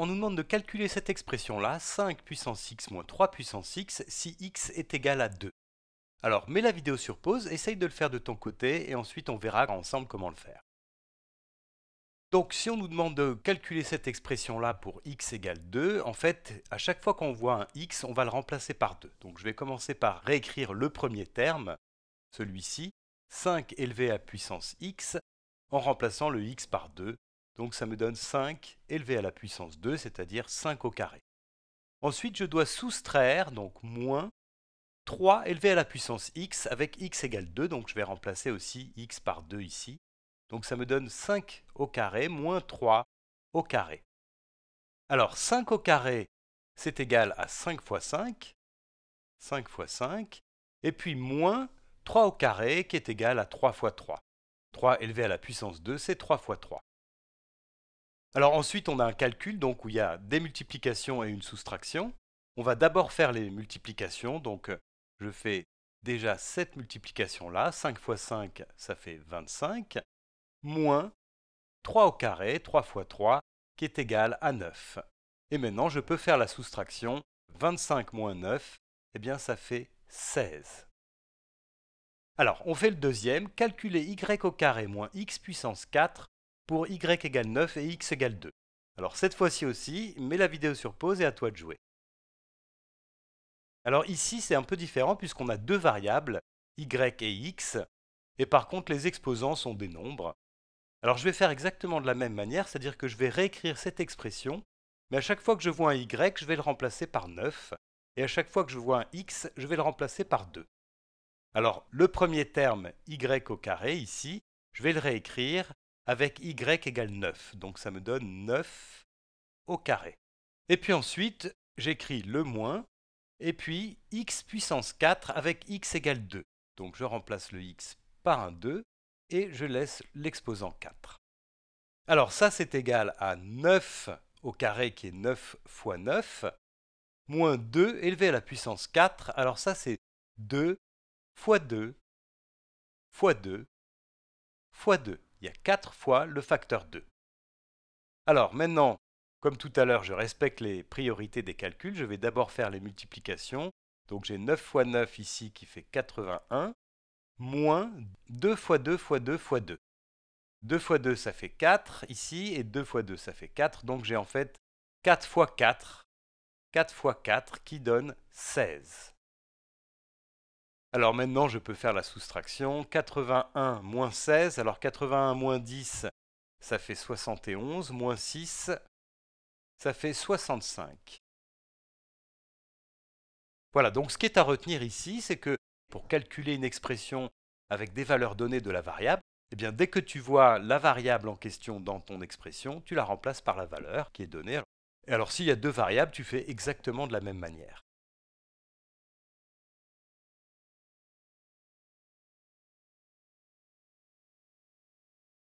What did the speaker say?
on nous demande de calculer cette expression-là, 5 puissance x moins 3 puissance x, si x est égal à 2. Alors, mets la vidéo sur pause, essaye de le faire de ton côté, et ensuite on verra ensemble comment le faire. Donc, si on nous demande de calculer cette expression-là pour x égale 2, en fait, à chaque fois qu'on voit un x, on va le remplacer par 2. Donc, je vais commencer par réécrire le premier terme, celui-ci, 5 élevé à puissance x, en remplaçant le x par 2, donc ça me donne 5 élevé à la puissance 2, c'est-à-dire 5 au carré. Ensuite, je dois soustraire, donc moins, 3 élevé à la puissance x avec x égale 2, donc je vais remplacer aussi x par 2 ici. Donc ça me donne 5 au carré moins 3 au carré. Alors 5 au carré, c'est égal à 5 fois 5, 5 fois 5, et puis moins 3 au carré qui est égal à 3 fois 3. 3 élevé à la puissance 2, c'est 3 fois 3. Alors ensuite, on a un calcul où il y a des multiplications et une soustraction. On va d'abord faire les multiplications. Donc euh, je fais déjà cette multiplication là. 5 fois 5, ça fait 25, moins 3 au carré, 3 fois 3, qui est égal à 9. Et maintenant, je peux faire la soustraction. 25 moins 9, et eh bien ça fait 16. Alors, on fait le deuxième. Calculer y au carré moins x puissance 4 pour y égale 9 et x égale 2. Alors cette fois-ci aussi, mets la vidéo sur pause et à toi de jouer. Alors ici, c'est un peu différent puisqu'on a deux variables, y et x, et par contre les exposants sont des nombres. Alors je vais faire exactement de la même manière, c'est-à-dire que je vais réécrire cette expression, mais à chaque fois que je vois un y, je vais le remplacer par 9, et à chaque fois que je vois un x, je vais le remplacer par 2. Alors le premier terme y au carré ici, je vais le réécrire avec y égale 9. Donc ça me donne 9 au carré. Et puis ensuite, j'écris le moins, et puis x puissance 4 avec x égale 2. Donc je remplace le x par un 2, et je laisse l'exposant 4. Alors ça, c'est égal à 9 au carré qui est 9 fois 9, moins 2 élevé à la puissance 4. Alors ça, c'est 2 fois 2 fois 2 fois 2 il y a 4 fois le facteur 2. Alors maintenant, comme tout à l'heure, je respecte les priorités des calculs, je vais d'abord faire les multiplications. Donc j'ai 9 fois 9 ici qui fait 81, moins 2 fois 2 fois 2 fois 2. 2 fois 2 ça fait 4 ici, et 2 fois 2 ça fait 4, donc j'ai en fait 4 fois 4, 4 fois 4 qui donne 16. Alors maintenant, je peux faire la soustraction. 81 moins 16. Alors 81 moins 10, ça fait 71. Moins 6, ça fait 65. Voilà, donc ce qui est à retenir ici, c'est que pour calculer une expression avec des valeurs données de la variable, eh bien, dès que tu vois la variable en question dans ton expression, tu la remplaces par la valeur qui est donnée. Et alors s'il y a deux variables, tu fais exactement de la même manière.